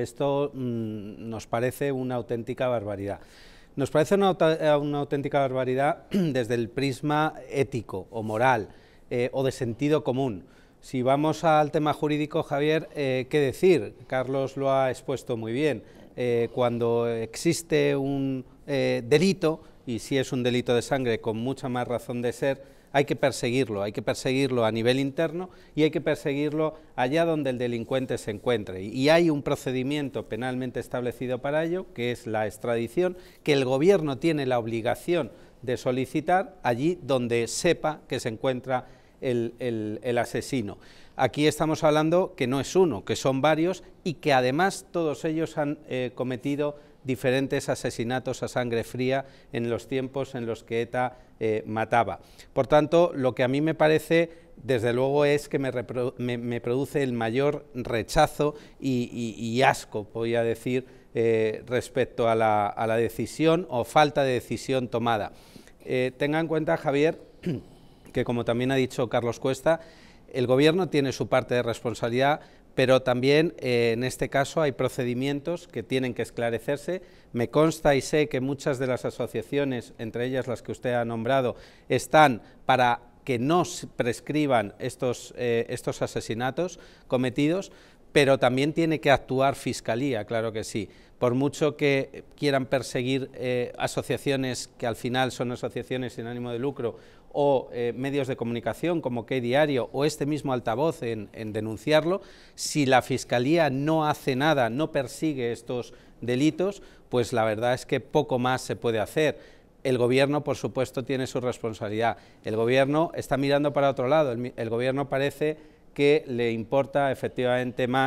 Esto mm, nos parece una auténtica barbaridad. Nos parece una, eh, auténtica barbaridad desde el prisma ético o moral eh, o de sentido común. Si vamos al tema jurídico, Javier, eh, ¿qué decir? Carlos lo ha expuesto muy bien. cuando existe un delito, y si es un delito de sangre con mucha más razón de ser, hay que perseguirlo, hay que perseguirlo a nivel interno y hay que perseguirlo allá donde el delincuente se encuentre. Y hay un procedimiento penalmente establecido para ello, que es la extradición, que el gobierno tiene la obligación de solicitar allí donde sepa que se encuentra el, asesino. Aquí estamos hablando que no es uno, que son varios y que además todos ellos han eh, cometido diferentes asesinatos a sangre fría en los tiempos en los que ETA eh, mataba. Por tanto, lo que a mí me parece desde luego es que me, produce el mayor rechazo y, asco, podría decir, eh, respecto a la, decisión o falta de decisión tomada. Eh, tenga en cuenta, Javier, que como también ha dicho Carlos Cuesta, el Gobierno tiene su parte de responsabilidad, pero también eh, en este caso hay procedimientos que tienen que esclarecerse. Me consta y sé que muchas de las asociaciones, entre ellas las que usted ha nombrado, están para que no prescriban estos, eh, estos asesinatos cometidos, pero también tiene que actuar fiscalía, claro que sí. Por mucho que quieran perseguir eh, asociaciones que al final son asociaciones sin ánimo de lucro o eh, medios de comunicación como que Diario o este mismo altavoz en, denunciarlo, si la Fiscalía no hace nada, no persigue estos delitos, pues la verdad es que poco más se puede hacer. El Gobierno, por supuesto, tiene su responsabilidad. El Gobierno está mirando para otro lado. el Gobierno parece que le importa efectivamente más